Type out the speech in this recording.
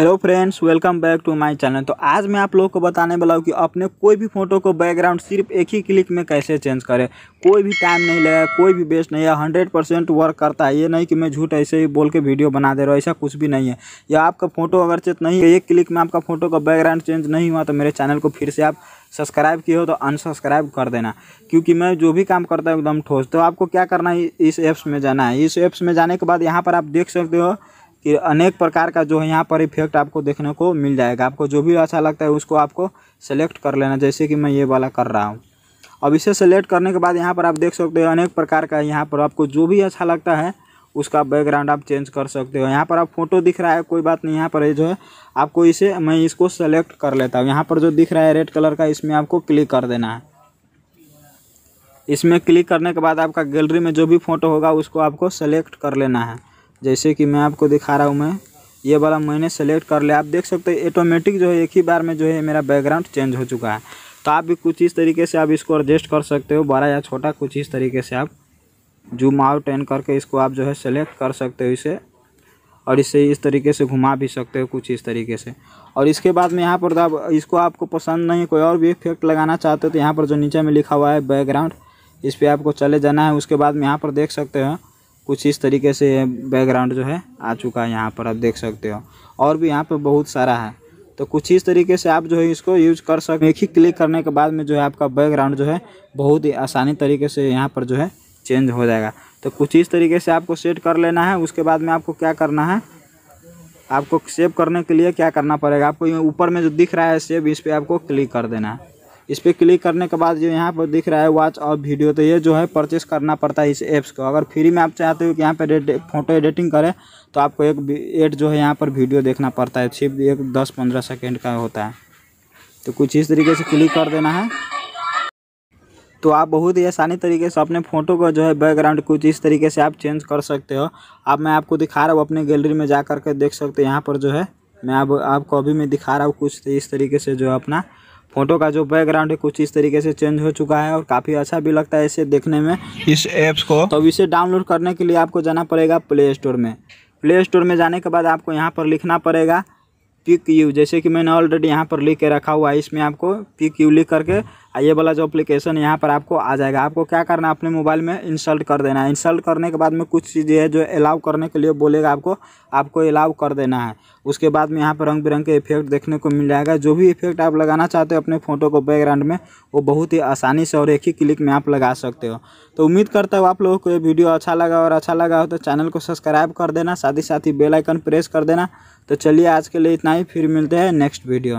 hello friends welcome back to my channel तो आज मैं आप लोगों को बताने वाला हूँ कि अपने कोई भी फोटो को बैकग्राउंड सिर्फ एक ही क्लिक में कैसे चेंज करें कोई भी टाइम नहीं लगा कोई भी बेस्ट नहीं है हंड्रेड परसेंट वर्क करता है ये नहीं कि मैं झूठ ऐसे ही बोल के वीडियो बना दे रहा हूँ ऐसा कुछ भी नहीं है या आपका फोटो अगर चेत नहीं है एक क्लिक में आपका फोटो का बैकग्राउंड चेंज नहीं हुआ तो मेरे चैनल को फिर से आप सब्सक्राइब किए हो तो अनसब्सक्राइब कर देना क्योंकि मैं जो भी काम करता हूँ एकदम ठोस तो आपको क्या करना है इस ऐप्स में जाना है इस ऐप्स में जाने के बाद यहाँ पर आप देख सकते हो कि अनेक प्रकार का जो है यहाँ पर इफेक्ट आपको देखने को मिल जाएगा आपको जो भी अच्छा लगता है उसको आपको सेलेक्ट कर लेना जैसे कि मैं ये वाला कर रहा हूँ अब इसे सेलेक्ट करने के बाद यहाँ पर आप देख सकते हो अनेक प्रकार का यहाँ पर आपको जो भी अच्छा लगता है उसका बैकग्राउंड आप चेंज कर सकते हो यहाँ पर आप फोटो दिख रहा है कोई बात नहीं यहाँ पर जो है आपको इसे मैं इसको सेलेक्ट कर लेता हूँ यहाँ पर जो दिख रहा है रेड कलर का इसमें आपको क्लिक कर देना है इसमें क्लिक करने के बाद आपका गैलरी में जो भी फ़ोटो होगा उसको आपको सेलेक्ट कर लेना है जैसे कि मैं आपको दिखा रहा हूँ मैं ये वाला मैंने सेलेक्ट कर लिया आप देख सकते हैं ऑटोमेटिक जो है एक ही बार में जो है मेरा बैकग्राउंड चेंज हो चुका है तो आप भी कुछ इस तरीके से आप इसको एडजस्ट कर सकते हो बड़ा या छोटा कुछ इस तरीके से आप जूम आउट एंड करके इसको आप जो है सेलेक्ट कर सकते हो इसे और इसे इस तरीके से घुमा भी सकते हो कुछ इस तरीके से और इसके बाद में यहाँ पर आप इसको आपको पसंद नहीं कोई और भी इफेक्ट लगाना चाहते हो तो यहाँ पर जो नीचे में लिखा हुआ है बैकग्राउंड इस पर आपको चले जाना है उसके बाद में यहाँ पर देख सकते हो कुछ इस तरीके से बैकग्राउंड जो है आ चुका है यहाँ पर आप देख सकते हो और भी यहाँ पर बहुत सारा है तो कुछ इस तरीके से आप जो है इसको यूज कर सकते एक ही क्लिक करने के बाद में जो है आपका बैकग्राउंड जो है बहुत ही आसानी तरीके से यहाँ पर जो है चेंज हो जाएगा तो कुछ इस तरीके से आपको सेट कर लेना है उसके बाद में आपको क्या करना है आपको सेव करने के लिए क्या करना पड़ेगा आपको ऊपर में जो दिख रहा है सेव इस पर आपको क्लिक कर देना है इस पर क्लिक करने के बाद जो यहाँ पर दिख रहा है वॉच और वीडियो तो ये जो है परचेस करना पड़ता है इस ऐप्स को अगर फ्री में आप चाहते हो कि यहाँ पर फोटो एडिटिंग करें तो आपको एक एड जो है यहाँ पर वीडियो देखना पड़ता है सिर्फ एक दस पंद्रह सेकेंड का होता है तो कुछ इस तरीके से क्लिक कर देना है तो आप बहुत ही आसानी तरीके से अपने फ़ोटो का जो है बैकग्राउंड कुछ इस तरीके से आप चेंज कर सकते हो अब मैं आपको दिखा रहा हूँ अपने गैलरी में जा कर के देख सकते हो यहाँ पर जो है मैं अब आप, आपको अभी मैं दिखा रहा हूँ कुछ इस तरीके से जो है अपना फोटो का जो बैकग्राउंड है कुछ इस तरीके से चेंज हो चुका है और काफ़ी अच्छा भी लगता है इसे देखने में इस ऐप्स को तो इसे डाउनलोड करने के लिए आपको जाना पड़ेगा प्ले स्टोर में प्ले स्टोर में जाने के बाद आपको यहाँ पर लिखना पड़ेगा पिक यू जैसे कि मैंने ऑलरेडी यहाँ पर लिख के रखा हुआ है इसमें आपको पिक यू लिख करके ये वाला जो अप्लीकेशन यहाँ पर आपको आ जाएगा आपको क्या करना है अपने मोबाइल में इंस्टॉल कर देना है इंस्टॉल करने के बाद में कुछ चीज़ें है जो अलाउ करने के लिए बोलेगा आपको आपको अलाउ कर देना है उसके बाद में यहाँ पर रंग बिरंग के इफेक्ट देखने को मिल जाएगा जो भी इफेक्ट आप लगाना चाहते हो अपने फ़ोटो को बैकग्राउंड में वो बहुत ही आसानी से और एक ही क्लिक में आप लगा सकते हो तो उम्मीद करता हूँ आप लोगों को ये वीडियो अच्छा लगा और अच्छा लगा हो तो चैनल को सब्सक्राइब कर देना साथ ही साथ ही बेलाइकन प्रेस कर देना तो चलिए आज के लिए इतना ही फिर मिलते हैं नेक्स्ट वीडियो